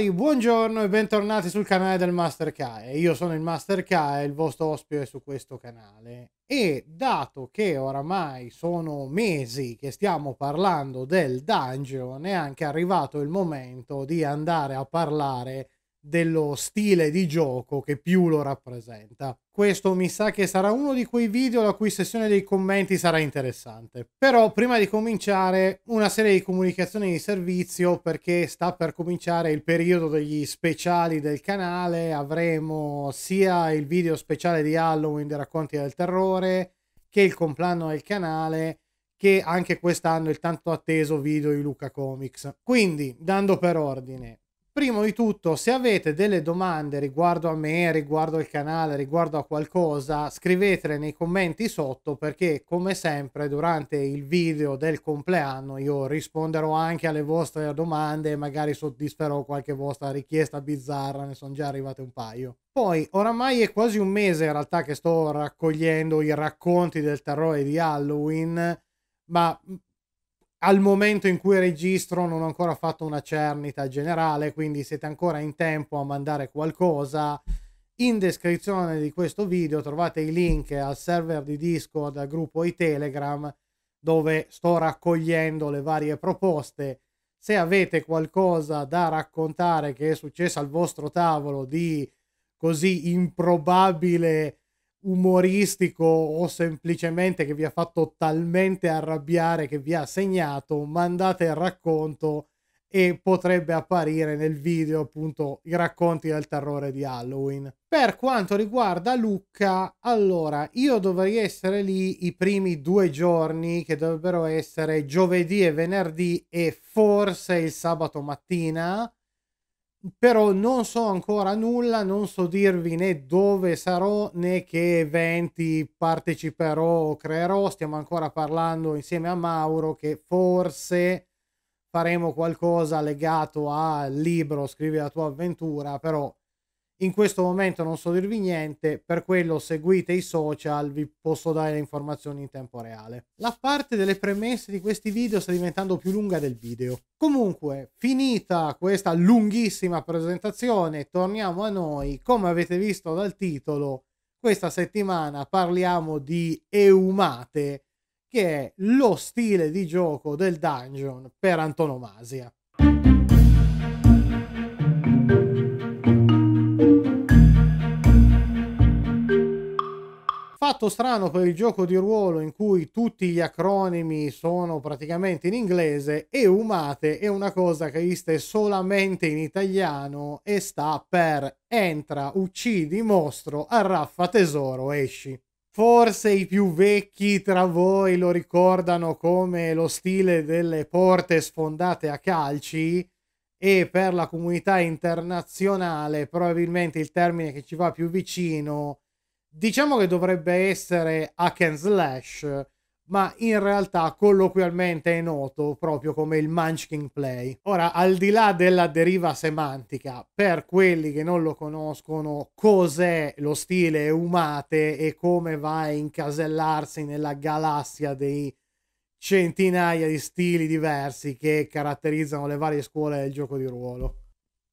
signori, buongiorno e bentornati sul canale del Master Kae. Io sono il Master Kae, il vostro ospite su questo canale. E dato che oramai sono mesi che stiamo parlando del dungeon, è anche arrivato il momento di andare a parlare dello stile di gioco che più lo rappresenta. Questo mi sa che sarà uno di quei video la cui sessione dei commenti sarà interessante. Però prima di cominciare una serie di comunicazioni di servizio perché sta per cominciare il periodo degli speciali del canale, avremo sia il video speciale di Halloween dei racconti del terrore che il compleanno del canale che anche quest'anno il tanto atteso video di Luca Comics. Quindi, dando per ordine, Primo di tutto, se avete delle domande riguardo a me, riguardo al canale, riguardo a qualcosa, scrivetele nei commenti sotto perché come sempre durante il video del compleanno io risponderò anche alle vostre domande e magari soddisferò qualche vostra richiesta bizzarra, ne sono già arrivate un paio. Poi, oramai è quasi un mese in realtà che sto raccogliendo i racconti del terrore di Halloween, ma al momento in cui registro non ho ancora fatto una cernita generale, quindi siete ancora in tempo a mandare qualcosa. In descrizione di questo video trovate i link al server di Discord, al gruppo e Telegram, dove sto raccogliendo le varie proposte. Se avete qualcosa da raccontare che è successo al vostro tavolo di così improbabile umoristico o semplicemente che vi ha fatto talmente arrabbiare che vi ha segnato, mandate il racconto e potrebbe apparire nel video appunto i racconti del terrore di Halloween. Per quanto riguarda Lucca, allora io dovrei essere lì i primi due giorni che dovrebbero essere giovedì e venerdì e forse il sabato mattina però non so ancora nulla, non so dirvi né dove sarò né che eventi parteciperò o creerò, stiamo ancora parlando insieme a Mauro che forse faremo qualcosa legato al libro Scrivi la tua avventura, però in questo momento non so dirvi niente, per quello seguite i social, vi posso dare le informazioni in tempo reale. La parte delle premesse di questi video sta diventando più lunga del video. Comunque, finita questa lunghissima presentazione, torniamo a noi. Come avete visto dal titolo, questa settimana parliamo di Eumate, che è lo stile di gioco del dungeon per antonomasia. Fatto strano per il gioco di ruolo in cui tutti gli acronimi sono praticamente in inglese e Umate è una cosa che esiste solamente in italiano e sta per entra, uccidi, mostro, arraffa tesoro, esci. Forse i più vecchi tra voi lo ricordano come lo stile delle porte sfondate a calci e per la comunità internazionale probabilmente il termine che ci va più vicino Diciamo che dovrebbe essere hack and slash, ma in realtà colloquialmente è noto proprio come il Munchkin Play. Ora, al di là della deriva semantica, per quelli che non lo conoscono, cos'è lo stile Umate e come va a incasellarsi nella galassia dei centinaia di stili diversi che caratterizzano le varie scuole del gioco di ruolo?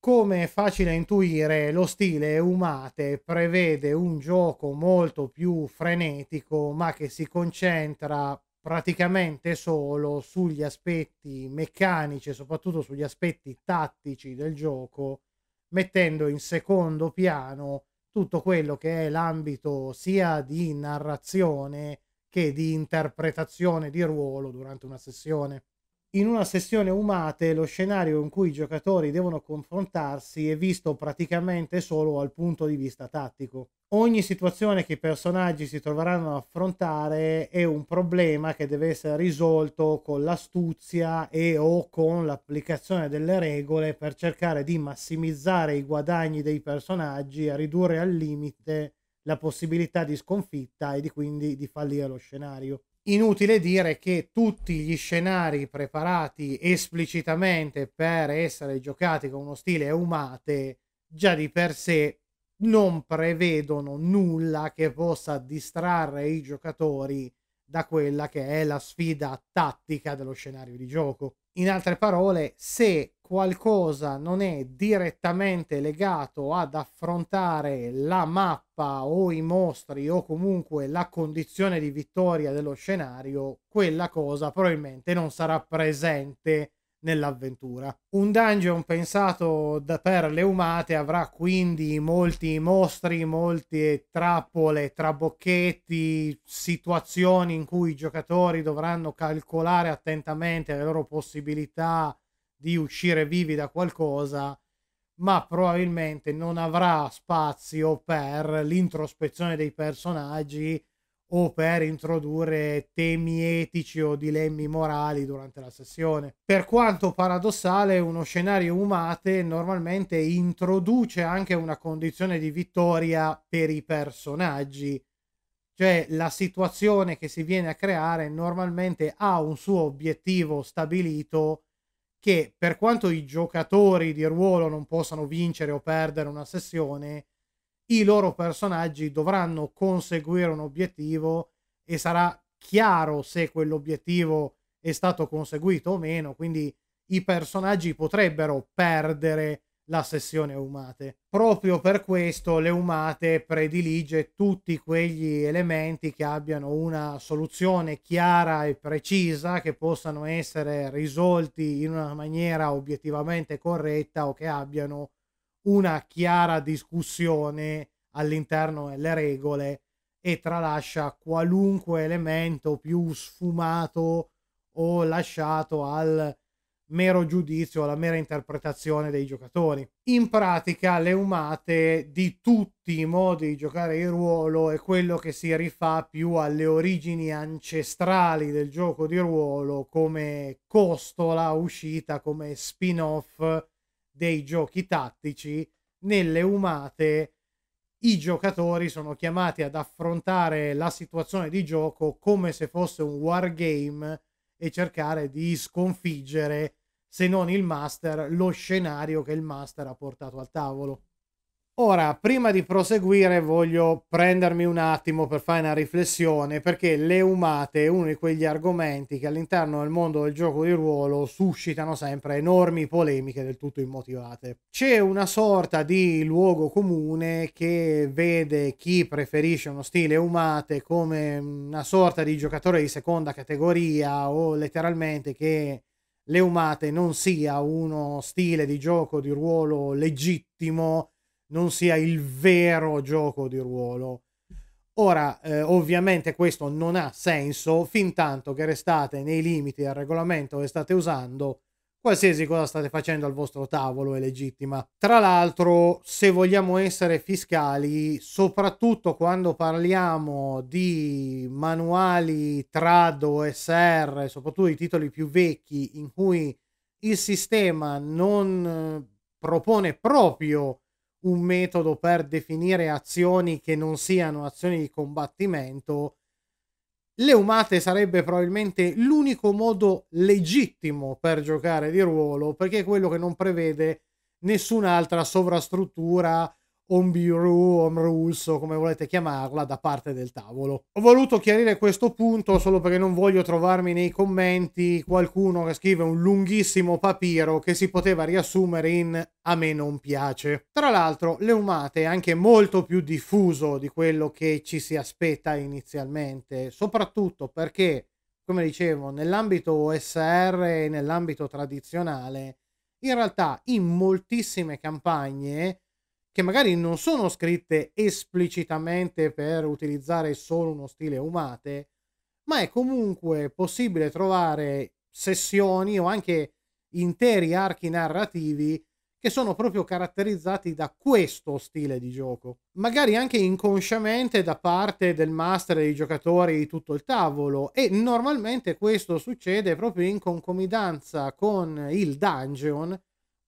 Come è facile intuire, lo stile Umate prevede un gioco molto più frenetico, ma che si concentra praticamente solo sugli aspetti meccanici e soprattutto sugli aspetti tattici del gioco, mettendo in secondo piano tutto quello che è l'ambito sia di narrazione che di interpretazione di ruolo durante una sessione. In una sessione umate lo scenario in cui i giocatori devono confrontarsi è visto praticamente solo dal punto di vista tattico. Ogni situazione che i personaggi si troveranno a affrontare è un problema che deve essere risolto con l'astuzia e o con l'applicazione delle regole per cercare di massimizzare i guadagni dei personaggi e ridurre al limite la possibilità di sconfitta e di quindi di fallire lo scenario. Inutile dire che tutti gli scenari preparati esplicitamente per essere giocati con uno stile umate già di per sé non prevedono nulla che possa distrarre i giocatori da quella che è la sfida tattica dello scenario di gioco. In altre parole, se qualcosa non è direttamente legato ad affrontare la mappa o i mostri o comunque la condizione di vittoria dello scenario, quella cosa probabilmente non sarà presente nell'avventura. Un dungeon pensato da, per le umate avrà quindi molti mostri, molte trappole, trabocchetti, situazioni in cui i giocatori dovranno calcolare attentamente le loro possibilità di uscire vivi da qualcosa, ma probabilmente non avrà spazio per l'introspezione dei personaggi o per introdurre temi etici o dilemmi morali durante la sessione. Per quanto paradossale, uno scenario umate normalmente introduce anche una condizione di vittoria per i personaggi, cioè la situazione che si viene a creare normalmente ha un suo obiettivo stabilito che per quanto i giocatori di ruolo non possano vincere o perdere una sessione, i loro personaggi dovranno conseguire un obiettivo e sarà chiaro se quell'obiettivo è stato conseguito o meno, quindi i personaggi potrebbero perdere la sessione umate. Proprio per questo le umate predilige tutti quegli elementi che abbiano una soluzione chiara e precisa, che possano essere risolti in una maniera obiettivamente corretta o che abbiano una chiara discussione all'interno delle regole e tralascia qualunque elemento più sfumato o lasciato al mero giudizio, alla mera interpretazione dei giocatori. In pratica le umate di tutti i modi di giocare il ruolo è quello che si rifà più alle origini ancestrali del gioco di ruolo come costola uscita come spin-off dei giochi tattici, nelle umate i giocatori sono chiamati ad affrontare la situazione di gioco come se fosse un wargame e cercare di sconfiggere, se non il master, lo scenario che il master ha portato al tavolo. Ora, prima di proseguire, voglio prendermi un attimo per fare una riflessione, perché le umate è uno di quegli argomenti che all'interno del mondo del gioco di ruolo suscitano sempre enormi polemiche del tutto immotivate. C'è una sorta di luogo comune che vede chi preferisce uno stile umate come una sorta di giocatore di seconda categoria o letteralmente che le umate non sia uno stile di gioco di ruolo legittimo non sia il vero gioco di ruolo. Ora, eh, ovviamente questo non ha senso fin tanto che restate nei limiti del regolamento che state usando, qualsiasi cosa state facendo al vostro tavolo è legittima. Tra l'altro, se vogliamo essere fiscali, soprattutto quando parliamo di manuali trad o SR, soprattutto i titoli più vecchi in cui il sistema non propone proprio un metodo per definire azioni che non siano azioni di combattimento, le umate sarebbe probabilmente l'unico modo legittimo per giocare di ruolo, perché è quello che non prevede nessun'altra sovrastruttura home rule, home rules o come volete chiamarla da parte del tavolo. Ho voluto chiarire questo punto solo perché non voglio trovarmi nei commenti qualcuno che scrive un lunghissimo papiro che si poteva riassumere in a me non piace. Tra l'altro le umate è anche molto più diffuso di quello che ci si aspetta inizialmente, soprattutto perché, come dicevo, nell'ambito OSR e nell'ambito tradizionale, in realtà in moltissime campagne che magari non sono scritte esplicitamente per utilizzare solo uno stile umate, ma è comunque possibile trovare sessioni o anche interi archi narrativi che sono proprio caratterizzati da questo stile di gioco. Magari anche inconsciamente da parte del master e dei giocatori di tutto il tavolo e normalmente questo succede proprio in concomitanza con il dungeon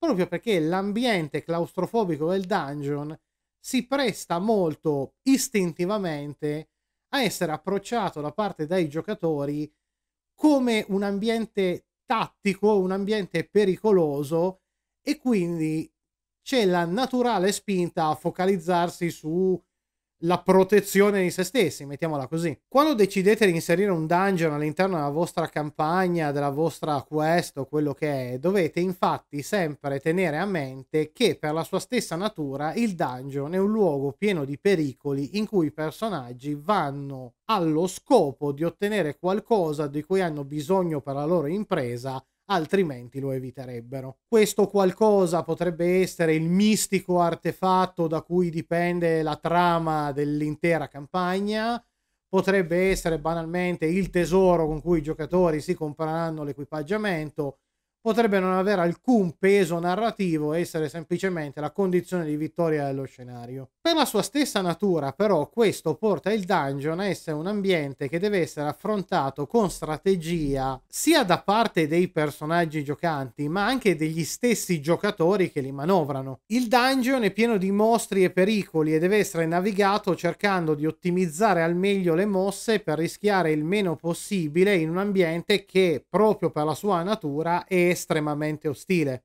proprio perché l'ambiente claustrofobico del dungeon si presta molto istintivamente a essere approcciato da parte dei giocatori come un ambiente tattico, un ambiente pericoloso e quindi c'è la naturale spinta a focalizzarsi su la protezione di se stessi, mettiamola così. Quando decidete di inserire un dungeon all'interno della vostra campagna, della vostra quest o quello che è, dovete infatti sempre tenere a mente che per la sua stessa natura il dungeon è un luogo pieno di pericoli in cui i personaggi vanno allo scopo di ottenere qualcosa di cui hanno bisogno per la loro impresa altrimenti lo eviterebbero. Questo qualcosa potrebbe essere il mistico artefatto da cui dipende la trama dell'intera campagna, potrebbe essere banalmente il tesoro con cui i giocatori si compreranno l'equipaggiamento potrebbe non avere alcun peso narrativo e essere semplicemente la condizione di vittoria dello scenario. Per la sua stessa natura, però, questo porta il dungeon a essere un ambiente che deve essere affrontato con strategia sia da parte dei personaggi giocanti, ma anche degli stessi giocatori che li manovrano. Il dungeon è pieno di mostri e pericoli e deve essere navigato cercando di ottimizzare al meglio le mosse per rischiare il meno possibile in un ambiente che, proprio per la sua natura, è estremamente ostile.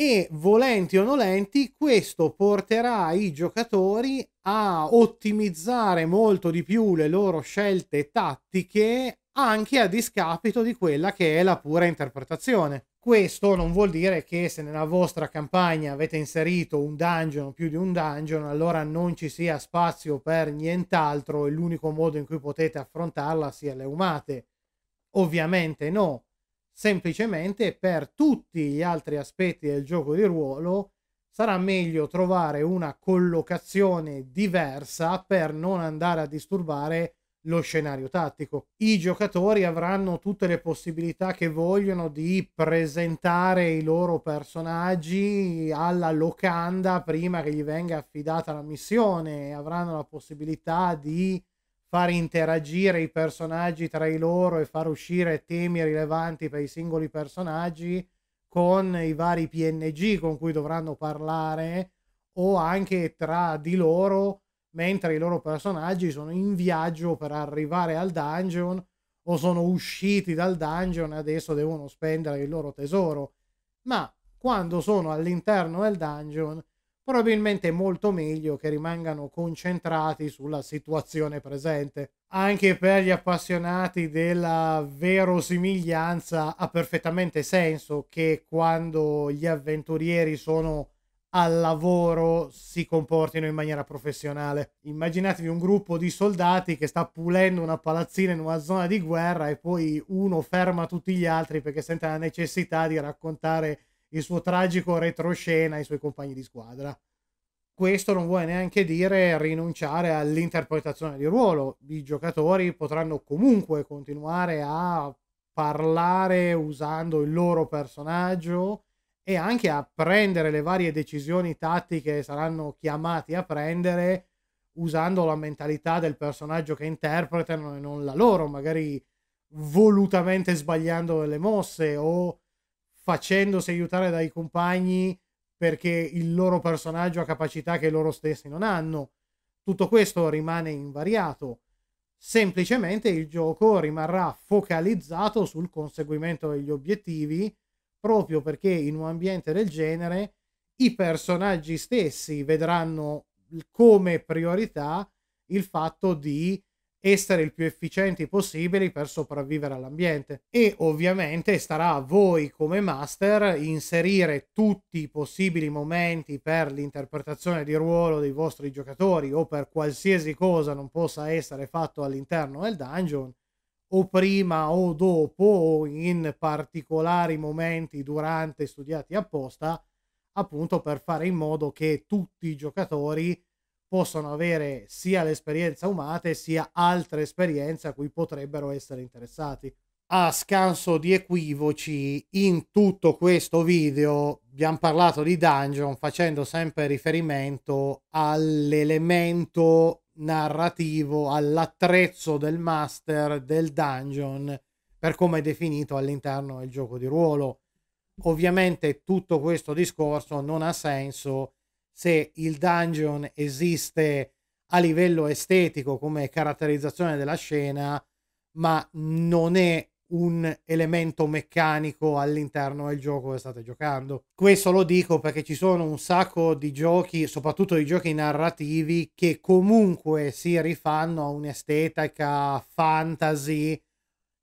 E volenti o nolenti, questo porterà i giocatori a ottimizzare molto di più le loro scelte tattiche anche a discapito di quella che è la pura interpretazione. Questo non vuol dire che se nella vostra campagna avete inserito un dungeon o più di un dungeon, allora non ci sia spazio per nient'altro e l'unico modo in cui potete affrontarla sia le umate. Ovviamente no semplicemente per tutti gli altri aspetti del gioco di ruolo sarà meglio trovare una collocazione diversa per non andare a disturbare lo scenario tattico. I giocatori avranno tutte le possibilità che vogliono di presentare i loro personaggi alla locanda prima che gli venga affidata la missione, avranno la possibilità di far interagire i personaggi tra di loro e far uscire temi rilevanti per i singoli personaggi con i vari PNG con cui dovranno parlare o anche tra di loro mentre i loro personaggi sono in viaggio per arrivare al dungeon o sono usciti dal dungeon e adesso devono spendere il loro tesoro ma quando sono all'interno del dungeon probabilmente è molto meglio che rimangano concentrati sulla situazione presente. Anche per gli appassionati della verosimiglianza ha perfettamente senso che quando gli avventurieri sono al lavoro si comportino in maniera professionale. Immaginatevi un gruppo di soldati che sta pulendo una palazzina in una zona di guerra e poi uno ferma tutti gli altri perché sente la necessità di raccontare il suo tragico retroscena ai suoi compagni di squadra. Questo non vuole neanche dire rinunciare all'interpretazione di ruolo. I giocatori potranno comunque continuare a parlare usando il loro personaggio e anche a prendere le varie decisioni tattiche che saranno chiamati a prendere usando la mentalità del personaggio che interpretano e non la loro, magari volutamente sbagliando le mosse o facendosi aiutare dai compagni perché il loro personaggio ha capacità che loro stessi non hanno. Tutto questo rimane invariato. Semplicemente il gioco rimarrà focalizzato sul conseguimento degli obiettivi, proprio perché in un ambiente del genere i personaggi stessi vedranno come priorità il fatto di essere il più efficienti possibili per sopravvivere all'ambiente e ovviamente starà a voi come master inserire tutti i possibili momenti per l'interpretazione di ruolo dei vostri giocatori o per qualsiasi cosa non possa essere fatto all'interno del dungeon o prima o dopo o in particolari momenti durante studiati apposta appunto per fare in modo che tutti i giocatori possono avere sia l'esperienza umate sia altre esperienze a cui potrebbero essere interessati. A scanso di equivoci, in tutto questo video abbiamo parlato di dungeon facendo sempre riferimento all'elemento narrativo, all'attrezzo del master del dungeon per come è definito all'interno del gioco di ruolo. Ovviamente tutto questo discorso non ha senso se il dungeon esiste a livello estetico come caratterizzazione della scena, ma non è un elemento meccanico all'interno del gioco che state giocando. Questo lo dico perché ci sono un sacco di giochi, soprattutto di giochi narrativi, che comunque si rifanno a un'estetica fantasy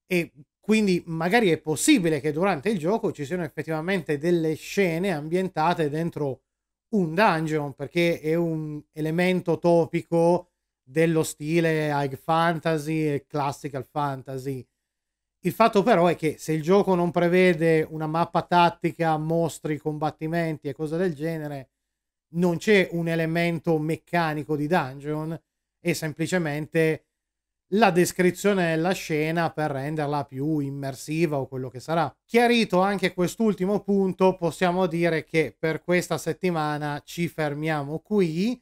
e quindi magari è possibile che durante il gioco ci siano effettivamente delle scene ambientate dentro un dungeon perché è un elemento topico dello stile high fantasy e classical fantasy. Il fatto però è che se il gioco non prevede una mappa tattica, mostri, combattimenti e cose del genere, non c'è un elemento meccanico di dungeon, è semplicemente la descrizione della scena per renderla più immersiva o quello che sarà. Chiarito anche quest'ultimo punto, possiamo dire che per questa settimana ci fermiamo qui.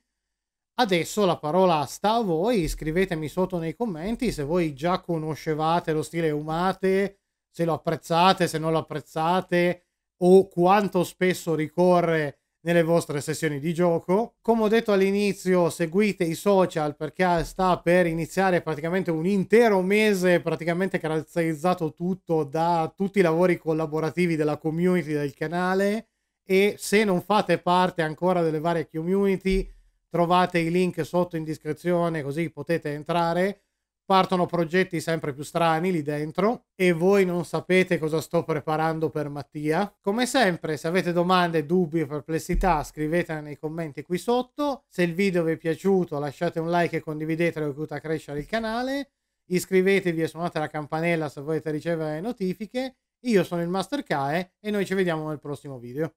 Adesso la parola sta a voi, scrivetemi sotto nei commenti se voi già conoscevate lo stile Umate, se lo apprezzate, se non lo apprezzate o quanto spesso ricorre nelle vostre sessioni di gioco. Come ho detto all'inizio, seguite i social perché sta per iniziare praticamente un intero mese, praticamente caratterizzato tutto da tutti i lavori collaborativi della community del canale e se non fate parte ancora delle varie community trovate i link sotto in descrizione così potete entrare partono progetti sempre più strani lì dentro e voi non sapete cosa sto preparando per Mattia. Come sempre, se avete domande, dubbi o perplessità, scrivetele nei commenti qui sotto. Se il video vi è piaciuto, lasciate un like e condividetelo, che aiuta a crescere il canale. Iscrivetevi e suonate la campanella se volete ricevere notifiche. Io sono il Master Kae e noi ci vediamo nel prossimo video.